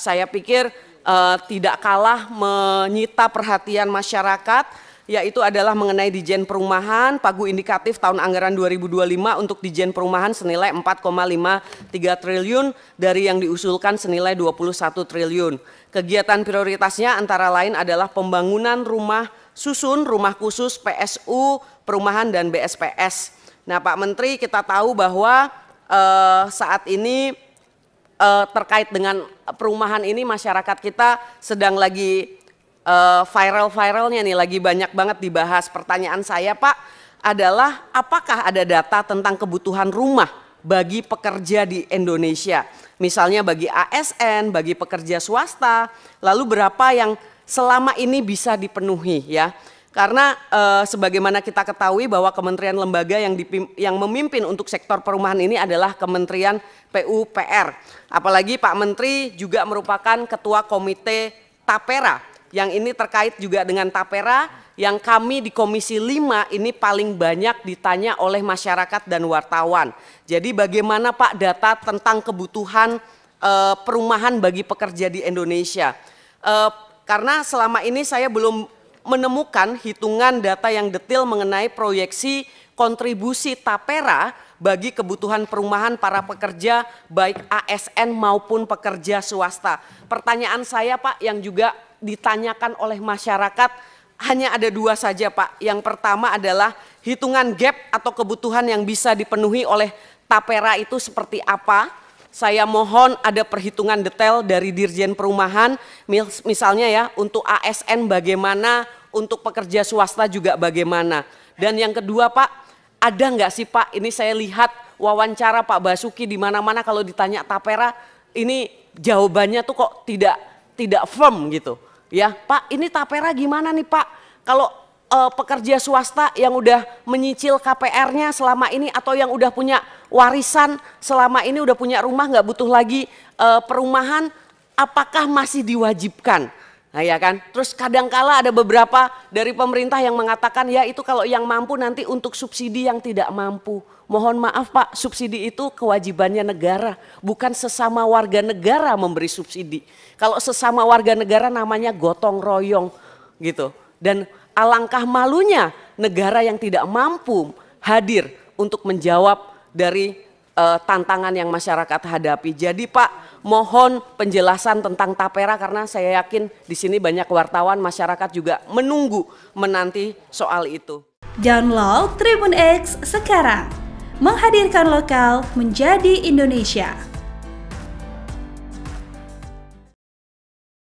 saya pikir uh, tidak kalah menyita perhatian masyarakat yaitu adalah mengenai Dijen Perumahan, pagu indikatif tahun anggaran 2025 untuk Dijen Perumahan senilai 4,53 triliun dari yang diusulkan senilai 21 triliun. Kegiatan prioritasnya antara lain adalah pembangunan rumah susun, rumah khusus, PSU, perumahan dan BSPS. Nah, Pak Menteri kita tahu bahwa eh, saat ini uh, terkait dengan perumahan ini masyarakat kita sedang lagi uh, viral-viralnya nih, lagi banyak banget dibahas. Pertanyaan saya Pak adalah apakah ada data tentang kebutuhan rumah bagi pekerja di Indonesia? Misalnya bagi ASN, bagi pekerja swasta, lalu berapa yang selama ini bisa dipenuhi ya? Karena e, sebagaimana kita ketahui bahwa kementerian lembaga yang dipim, yang memimpin untuk sektor perumahan ini adalah Kementerian PUPR. Apalagi Pak Menteri juga merupakan ketua komite Tapera yang ini terkait juga dengan Tapera yang kami di Komisi 5 ini paling banyak ditanya oleh masyarakat dan wartawan. Jadi bagaimana Pak data tentang kebutuhan e, perumahan bagi pekerja di Indonesia? E, karena selama ini saya belum menemukan hitungan data yang detail mengenai proyeksi kontribusi tapera bagi kebutuhan perumahan para pekerja baik ASN maupun pekerja swasta. Pertanyaan saya Pak yang juga ditanyakan oleh masyarakat hanya ada dua saja Pak. Yang pertama adalah hitungan gap atau kebutuhan yang bisa dipenuhi oleh tapera itu seperti apa? saya mohon ada perhitungan detail dari Dirjen Perumahan misalnya ya untuk ASN bagaimana untuk pekerja swasta juga bagaimana. Dan yang kedua Pak, ada nggak sih Pak, ini saya lihat wawancara Pak Basuki di mana-mana kalau ditanya Tapera, ini jawabannya tuh kok tidak tidak firm gitu. Ya, Pak, ini Tapera gimana nih Pak? Kalau uh, pekerja swasta yang udah menyicil KPR-nya selama ini atau yang udah punya warisan selama ini udah punya rumah nggak butuh lagi uh, perumahan, apakah masih diwajibkan Nah, ya kan? Terus kadangkala ada beberapa dari pemerintah yang mengatakan ya itu kalau yang mampu nanti untuk subsidi yang tidak mampu. Mohon maaf Pak, subsidi itu kewajibannya negara, bukan sesama warga negara memberi subsidi. Kalau sesama warga negara namanya gotong royong gitu. Dan alangkah malunya negara yang tidak mampu hadir untuk menjawab dari uh, tantangan yang masyarakat hadapi. Jadi Pak, mohon penjelasan tentang tapera karena saya yakin di sini banyak wartawan masyarakat juga menunggu menanti soal itu. Download Tribun X sekarang. Menghadirkan lokal menjadi Indonesia.